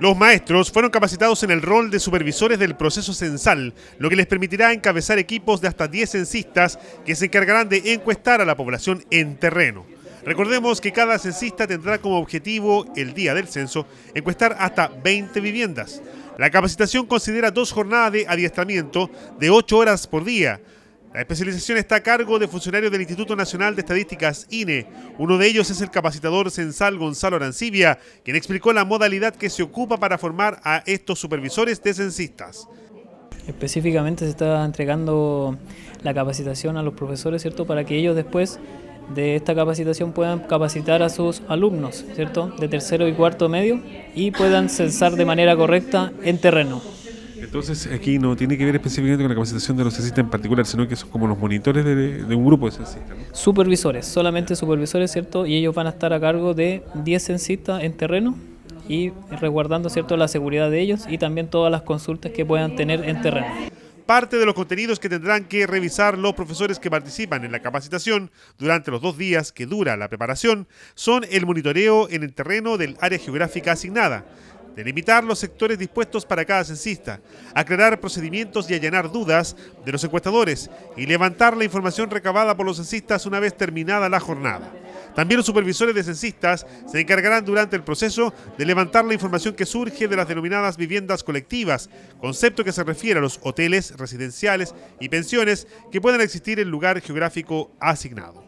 Los maestros fueron capacitados en el rol de supervisores del proceso censal, lo que les permitirá encabezar equipos de hasta 10 censistas que se encargarán de encuestar a la población en terreno. Recordemos que cada censista tendrá como objetivo, el día del censo, encuestar hasta 20 viviendas. La capacitación considera dos jornadas de adiestramiento de 8 horas por día, la especialización está a cargo de funcionarios del Instituto Nacional de Estadísticas, INE. Uno de ellos es el capacitador censal Gonzalo Arancibia, quien explicó la modalidad que se ocupa para formar a estos supervisores de censistas. Específicamente se está entregando la capacitación a los profesores, ¿cierto? Para que ellos después de esta capacitación puedan capacitar a sus alumnos, ¿cierto? De tercero y cuarto medio y puedan censar de manera correcta en terreno. Entonces aquí no tiene que ver específicamente con la capacitación de los censistas en particular, sino que son como los monitores de, un grupo de censistas. ¿no? Supervisores, solamente supervisores, ¿cierto? Y ellos van a estar a cargo de 10 censistas en terreno y resguardando, ¿cierto?, la seguridad de ellos y también todas las consultas que puedan tener en terreno. Parte de los contenidos que tendrán que revisar los profesores que participan en la capacitación durante los dos días que dura la preparación son el monitoreo en el terreno del área geográfica asignada, delimitar los sectores dispuestos para cada censista, aclarar procedimientos y allanar dudas de los encuestadores y levantar la información recabada por los censistas una vez terminada la jornada. También los supervisores de censistas se encargarán durante el proceso de levantar la información que surge de las denominadas viviendas colectivas, concepto que se refiere a los hoteles, residenciales y pensiones que puedan existir en lugar geográfico asignado.